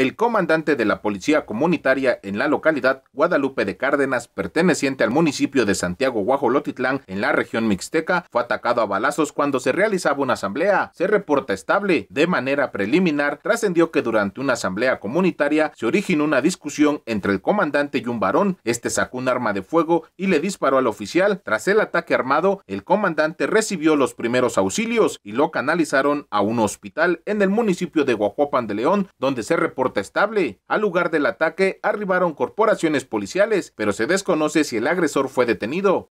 el comandante de la Policía Comunitaria en la localidad Guadalupe de Cárdenas, perteneciente al municipio de Santiago Guajolotitlán, en la región mixteca, fue atacado a balazos cuando se realizaba una asamblea. Se reporta estable. De manera preliminar, trascendió que durante una asamblea comunitaria se originó una discusión entre el comandante y un varón. Este sacó un arma de fuego y le disparó al oficial. Tras el ataque armado, el comandante recibió los primeros auxilios y lo canalizaron a un hospital en el municipio de Guajopan de León, donde se reporta protestable. Al lugar del ataque arribaron corporaciones policiales, pero se desconoce si el agresor fue detenido.